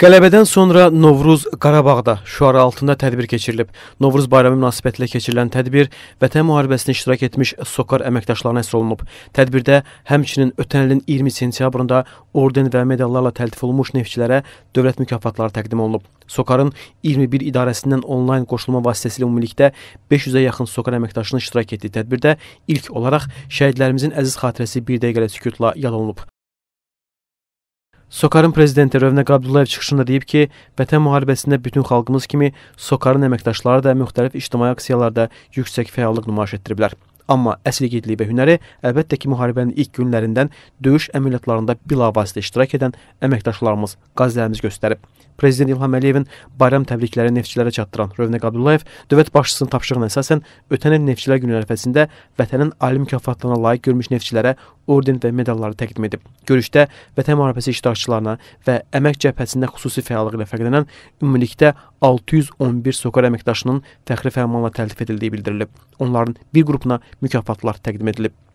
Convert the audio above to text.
Qələbədən sonra Novruz Qarabağda şüarı altında tədbir keçirilib. Novruz bayramı münasibətilə keçirilən tədbir Vətən müharibəsində iştirak etmiş SOCAR əməkdaşlarına həsr olunub. Tədbirdə həmçinin ötən ilin 20 sentyabrında orden və medallarla təltif olunmuş neftçilərə dövlət mükafatları təqdim olunub. SOCAR-ın 21 idarəsindən onlayn qoşulma vasitəsilə ümumilikdə 500-ə yaxın SOCAR əməkdaşının iştirak etdiyi tədbirdə ilk olaraq şəhidlərimizin əziz xatirəsi bir dəqiqəlik sükutla yad olunub. Sokarın prezidenti Rövnəq Abdullayev çıxışında deyib ki, Vətən müharibəsində bütün xalqımız kimi Sokarın əməkdaşları da müxtəlif ictimai aksiyalarda yüksək fəallıq nümayiş etdiriblər. Amma əsl igidliyi və hünəri əlbəttə ki, müharibənin ilk günlərindən döyüş əməliyyatlarında bilavasitə iştirak edən əməkdaşlarımız, qazilərimiz göstərib. Prezident İlham Əliyevin bayram təbrikləri neftçilərə çatdıran Rövnəq Abdullayev dövlət başçısının tapşırığına əsasən ötən il Neftçilər Günü ərəfəsində vətənin ali mükafatlarına layiq görmüş neftçilərə orden və medalları təqdim edib. Görüşdə Vətən müharibəsi iştirakçılarına və əmək cəbhəsində xüsusi fəallığı ilə fərqlənən ümumilikdə 611 SOCAR əməkdaşının fəxri fərmanla təltif edildiyi bildirilib. Onların bir qrupuna mükafatlar təqdim edilib.